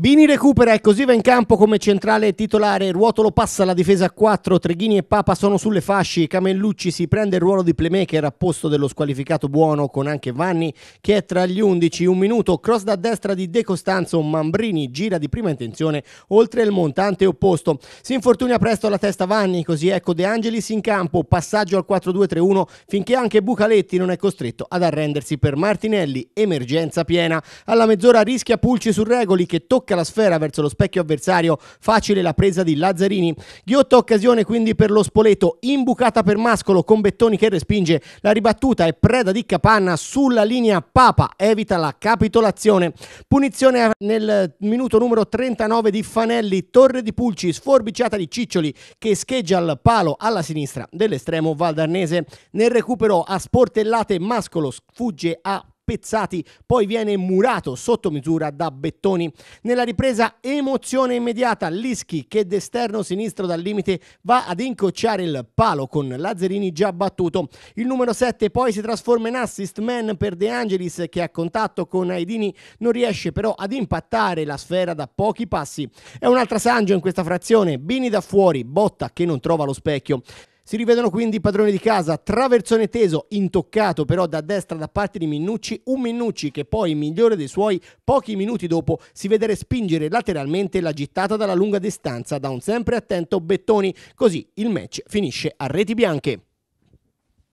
Bini recupera e così va in campo come centrale titolare, Ruotolo passa la difesa a 4, Treghini e Papa sono sulle fasci, Camellucci si prende il ruolo di playmaker a posto dello squalificato buono con anche Vanni che è tra gli 11, un minuto, cross da destra di De Costanzo, Mambrini gira di prima intenzione oltre il montante opposto, si infortuna presto la testa Vanni, così ecco De Angelis in campo, passaggio al 4-2-3-1 finché anche Bucaletti non è costretto ad arrendersi per Martinelli, emergenza piena, alla mezz'ora rischia Pulci su Regoli che tocca spacca la sfera verso lo specchio avversario, facile la presa di Lazzarini. Ghiotta occasione quindi per lo Spoleto, imbucata per Mascolo con Bettoni che respinge, la ribattuta e preda di Capanna sulla linea Papa, evita la capitolazione. Punizione nel minuto numero 39 di Fanelli, Torre di Pulci, sforbiciata di Ciccioli che scheggia al palo alla sinistra dell'estremo valdarnese. Nel recupero a sportellate Mascolo sfugge a spezzati, poi viene murato sotto misura da Bettoni. Nella ripresa emozione immediata, Lischi che d'esterno sinistro dal limite va ad incocciare il palo con Lazzarini già battuto. Il numero 7 poi si trasforma in assist man per De Angelis che a contatto con Aidini non riesce però ad impattare la sfera da pochi passi. È un'altra Sangio in questa frazione, Bini da fuori, Botta che non trova lo specchio. Si rivedono quindi i padroni di casa, traversone teso, intoccato però da destra da parte di Minucci, un Minucci che poi, migliore dei suoi, pochi minuti dopo si vede respingere lateralmente la gittata dalla lunga distanza da un sempre attento Bettoni. Così il match finisce a reti bianche.